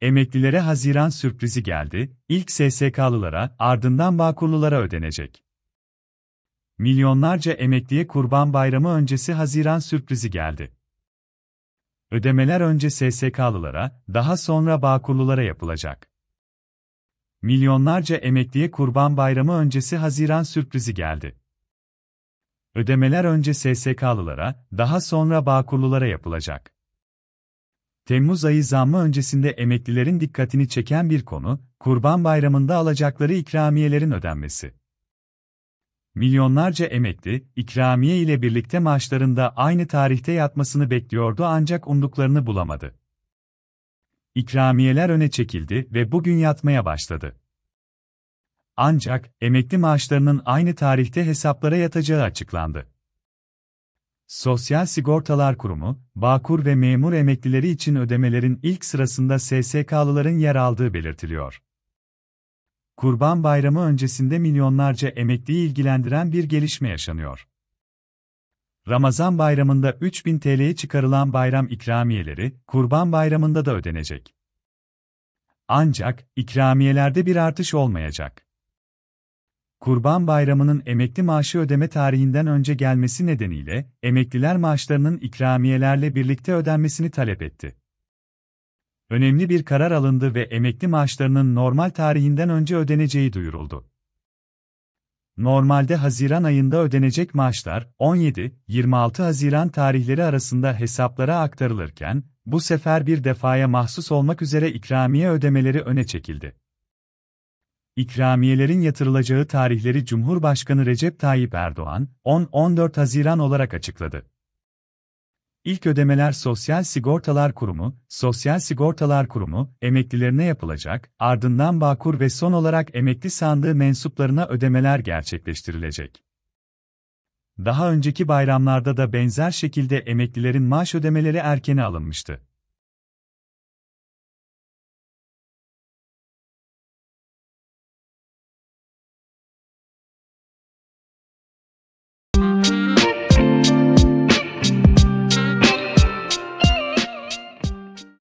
Emeklilere Haziran sürprizi geldi, ilk SSK'lılara, ardından Bağkurlulara ödenecek. Milyonlarca emekliye Kurban Bayramı öncesi Haziran sürprizi geldi. Ödemeler önce SSK'lılara, daha sonra Bağkurlulara yapılacak. Milyonlarca emekliye Kurban Bayramı öncesi Haziran sürprizi geldi. Ödemeler önce SSK'lılara, daha sonra Bağkurlulara yapılacak. Temmuz ayı zammı öncesinde emeklilerin dikkatini çeken bir konu, Kurban Bayramı'nda alacakları ikramiyelerin ödenmesi. Milyonlarca emekli, ikramiye ile birlikte maaşlarında aynı tarihte yatmasını bekliyordu ancak umduklarını bulamadı. İkramiyeler öne çekildi ve bugün yatmaya başladı. Ancak emekli maaşlarının aynı tarihte hesaplara yatacağı açıklandı. Sosyal Sigortalar Kurumu, Bağkur ve memur emeklileri için ödemelerin ilk sırasında SSK'lıların yer aldığı belirtiliyor. Kurban Bayramı öncesinde milyonlarca emekliyi ilgilendiren bir gelişme yaşanıyor. Ramazan Bayramı'nda 3000 TL'ye çıkarılan bayram ikramiyeleri, Kurban Bayramı'nda da ödenecek. Ancak, ikramiyelerde bir artış olmayacak. Kurban Bayramı'nın emekli maaşı ödeme tarihinden önce gelmesi nedeniyle emekliler maaşlarının ikramiyelerle birlikte ödenmesini talep etti. Önemli bir karar alındı ve emekli maaşlarının normal tarihinden önce ödeneceği duyuruldu. Normalde Haziran ayında ödenecek maaşlar 17-26 Haziran tarihleri arasında hesaplara aktarılırken bu sefer bir defaya mahsus olmak üzere ikramiye ödemeleri öne çekildi. İkramiyelerin yatırılacağı tarihleri Cumhurbaşkanı Recep Tayyip Erdoğan 10-14 Haziran olarak açıkladı. İlk ödemeler Sosyal Sigortalar Kurumu, Sosyal Sigortalar Kurumu emeklilerine yapılacak, ardından Bağkur ve son olarak emekli sandığı mensuplarına ödemeler gerçekleştirilecek. Daha önceki bayramlarda da benzer şekilde emeklilerin maaş ödemeleri erkene alınmıştı.